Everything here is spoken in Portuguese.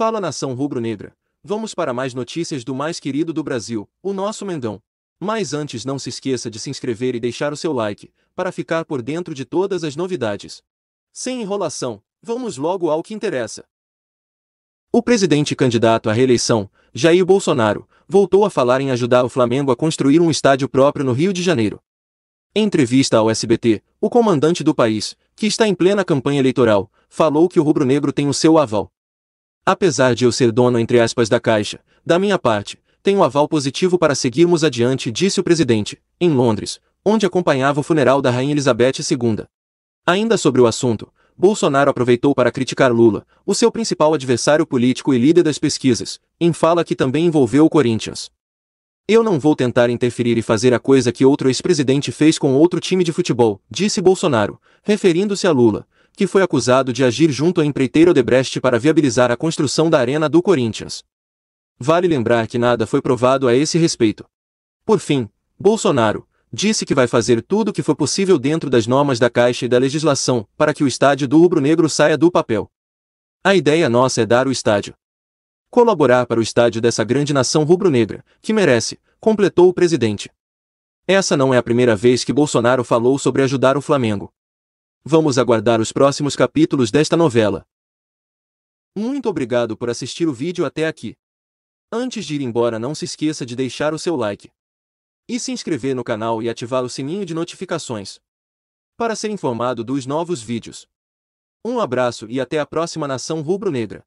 Fala nação rubro-negra. Vamos para mais notícias do mais querido do Brasil, o nosso Mendão. Mas antes não se esqueça de se inscrever e deixar o seu like, para ficar por dentro de todas as novidades. Sem enrolação, vamos logo ao que interessa. O presidente candidato à reeleição, Jair Bolsonaro, voltou a falar em ajudar o Flamengo a construir um estádio próprio no Rio de Janeiro. Em entrevista ao SBT, o comandante do país, que está em plena campanha eleitoral, falou que o rubro-negro tem o seu aval. Apesar de eu ser dono entre aspas da Caixa, da minha parte, tenho aval positivo para seguirmos adiante, disse o presidente, em Londres, onde acompanhava o funeral da Rainha Elizabeth II. Ainda sobre o assunto, Bolsonaro aproveitou para criticar Lula, o seu principal adversário político e líder das pesquisas, em fala que também envolveu o Corinthians. Eu não vou tentar interferir e fazer a coisa que outro ex-presidente fez com outro time de futebol, disse Bolsonaro, referindo-se a Lula, que foi acusado de agir junto à empreiteira Odebrecht para viabilizar a construção da Arena do Corinthians. Vale lembrar que nada foi provado a esse respeito. Por fim, Bolsonaro disse que vai fazer tudo o que for possível dentro das normas da Caixa e da legislação para que o estádio do Rubro Negro saia do papel. A ideia nossa é dar o estádio. Colaborar para o estádio dessa grande nação rubro-negra, que merece, completou o presidente. Essa não é a primeira vez que Bolsonaro falou sobre ajudar o Flamengo. Vamos aguardar os próximos capítulos desta novela. Muito obrigado por assistir o vídeo até aqui. Antes de ir embora não se esqueça de deixar o seu like. E se inscrever no canal e ativar o sininho de notificações. Para ser informado dos novos vídeos. Um abraço e até a próxima Nação Rubro-Negra.